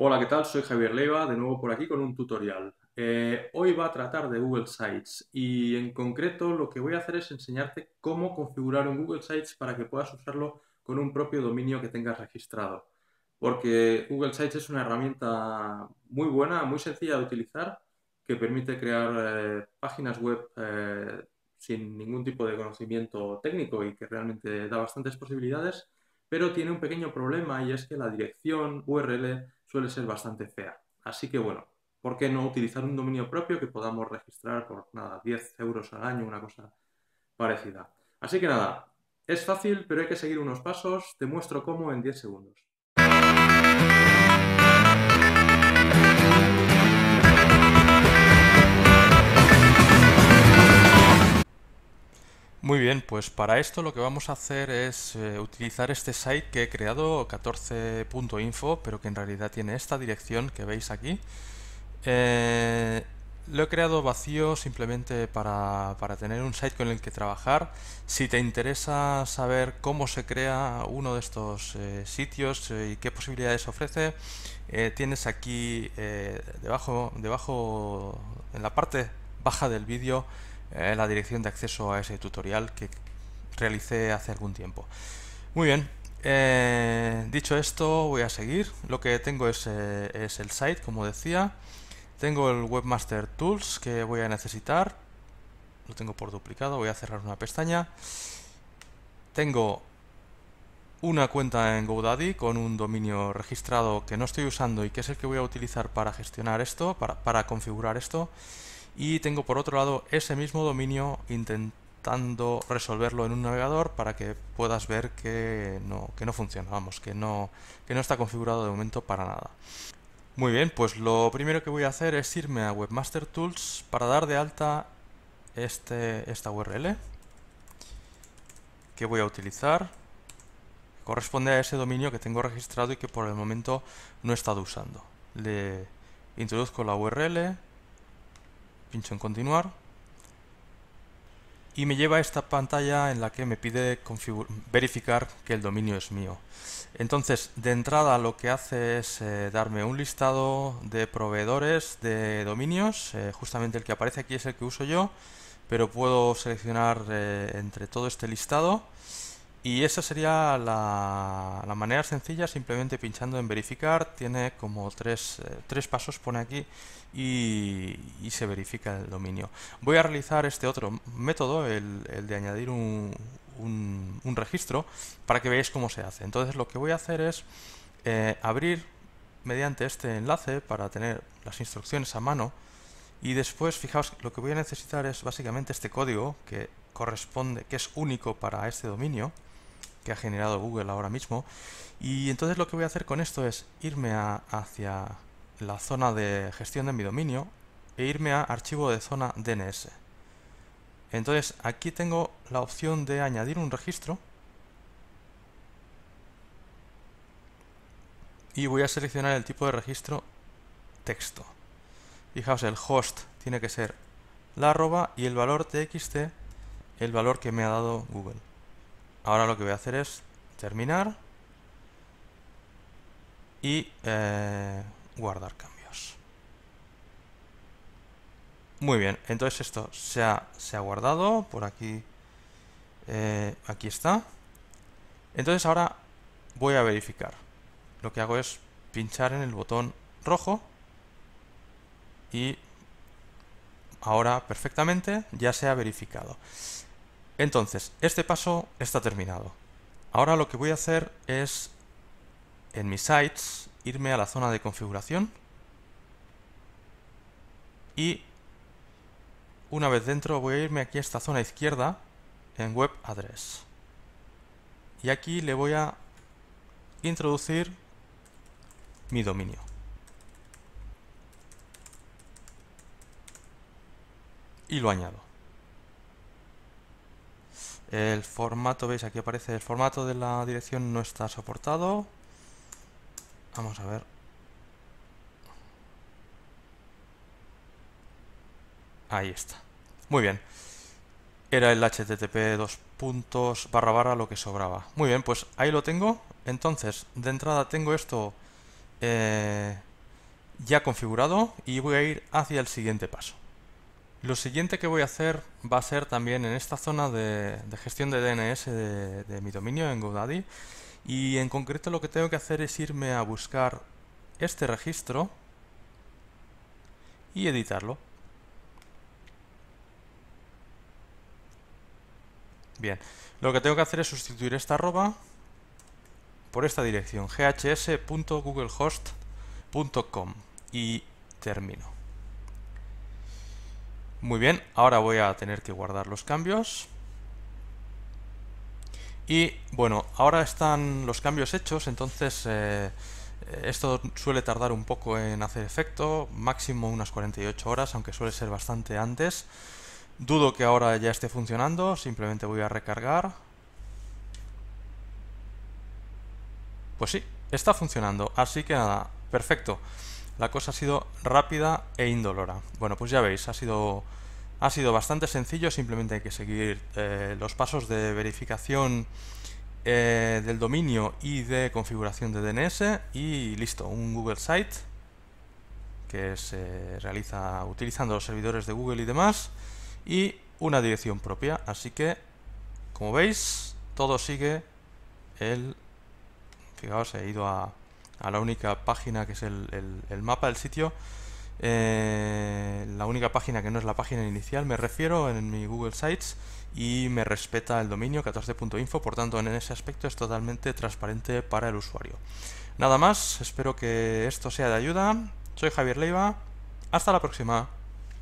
Hola, ¿qué tal? Soy Javier Leiva, de nuevo por aquí con un tutorial. Eh, hoy va a tratar de Google Sites y en concreto lo que voy a hacer es enseñarte cómo configurar un Google Sites para que puedas usarlo con un propio dominio que tengas registrado. Porque Google Sites es una herramienta muy buena, muy sencilla de utilizar, que permite crear eh, páginas web eh, sin ningún tipo de conocimiento técnico y que realmente da bastantes posibilidades, pero tiene un pequeño problema y es que la dirección URL suele ser bastante fea. Así que bueno, ¿por qué no utilizar un dominio propio que podamos registrar por nada, 10 euros al año, una cosa parecida? Así que nada, es fácil, pero hay que seguir unos pasos. Te muestro cómo en 10 segundos. Muy bien, pues para esto lo que vamos a hacer es eh, utilizar este site que he creado, 14.info, pero que en realidad tiene esta dirección que veis aquí. Eh, lo he creado vacío simplemente para, tener un site con el que trabajar. Si te interesa saber cómo se crea uno de estos eh, sitios y qué posibilidades ofrece, tienes aquí debajo, debajo, en la parte baja del vídeo, ¿eh? la dirección de acceso a ese tutorial que realicé hace algún tiempo. Muy bien, eh, dicho esto voy a seguir. Lo que tengo eh, es, el site, como decía. Tengo el Webmaster Tools que voy a necesitar. Lo tengo por duplicado, voy a cerrar una pestaña. Tengo una cuenta en GoDaddy con un dominio registrado que no estoy usando y que es el que voy a utilizar para gestionar esto, para, para configurar esto y tengo por otro lado ese mismo dominio intentando resolverlo en un navegador para que puedas ver que no, funciona, vamos, que no, que no está configurado de momento para nada. Muy bien, pues lo primero que voy a hacer es irme a Webmaster Tools para dar de alta este, esta URL que voy a utilizar corresponde a ese dominio que tengo registrado y que por el momento no he estado usando. Le introduzco la URL, pincho en continuar y me lleva a esta pantalla en la que me pide verificar que el dominio es mío. Entonces, de entrada lo que hace es eh, darme un listado de proveedores de dominios, eh, justamente el que aparece aquí es el que uso yo, pero puedo seleccionar eh, entre todo este listado y esa sería la, manera sencilla, simplemente pinchando en verificar. Tiene como tres, eh, pasos, pone aquí, y, se verifica el dominio. Voy a realizar este otro método, el, de añadir un, registro, para que veáis cómo se hace. Entonces lo que voy a hacer es eh, abrir mediante este enlace para tener las instrucciones a mano. Y después, fijaos, lo que voy a necesitar es básicamente este código que corresponde, que es único para este dominio que ha generado Google ahora mismo. Y entonces lo que voy a hacer con esto es irme hacia la zona de gestión de mi dominio e irme a archivo de zona DNS. Entonces aquí tengo la opción de añadir un registro y voy a seleccionar el tipo de registro texto. Fijaos, el host tiene que ser la arroba y el valor txt, el valor que me ha dado Google. Ahora lo que voy a hacer es terminar y eh, guardar cambios. Muy bien, entonces esto se ha, guardado, por aquí, eh, aquí está. Entonces ahora voy a verificar. Lo que hago es pinchar en el botón rojo y ahora perfectamente ya se ha verificado. Entonces, este paso está terminado. Ahora lo que voy a hacer es, en mis sites, irme a la zona de configuración y una vez dentro voy a irme aquí a esta zona izquierda en Web Address. Y aquí le voy a introducir mi dominio. Y lo añado. El formato, veis, aquí aparece el formato de la dirección no está soportado. Vamos a ver. Ahí está. Muy bien. Era el http 2 puntos barra barra lo que sobraba. Muy bien, pues ahí lo tengo. Entonces, de entrada tengo esto eh, ya configurado y voy a ir hacia el siguiente paso. Lo siguiente que voy a hacer va a ser también en esta zona de, gestión de DNS de, de, mi dominio en GoDaddy y en concreto lo que tengo que hacer es irme a buscar este registro y editarlo. Bien, lo que tengo que hacer es sustituir esta arroba por esta dirección, ghs.googlehost.com y termino. Muy bien, ahora voy a tener que guardar los cambios. Y bueno, ahora están los cambios hechos, entonces eh, eh, esto suele tardar un poco en hacer efecto, máximo unas 48 horas, aunque suele ser bastante antes. Dudo que ahora ya esté funcionando, simplemente voy a recargar. Pues sí, está funcionando, así que nada, perfecto la cosa ha sido rápida e indolora. Bueno, pues ya veis, ha sido, ha sido bastante sencillo, simplemente hay que seguir eh, los pasos de verificación eh, del dominio y de configuración de DNS y listo, un Google Site que se realiza utilizando los servidores de Google y demás y una dirección propia, así que como veis todo sigue el... Fijaos, he ido a a la única página que es el, mapa del sitio. Eh, la única página que no es la página inicial, me refiero en mi Google Sites y me respeta el dominio 14.info, por tanto en ese aspecto es totalmente transparente para el usuario. Nada más, espero que esto sea de ayuda. Soy Javier Leiva, hasta la próxima.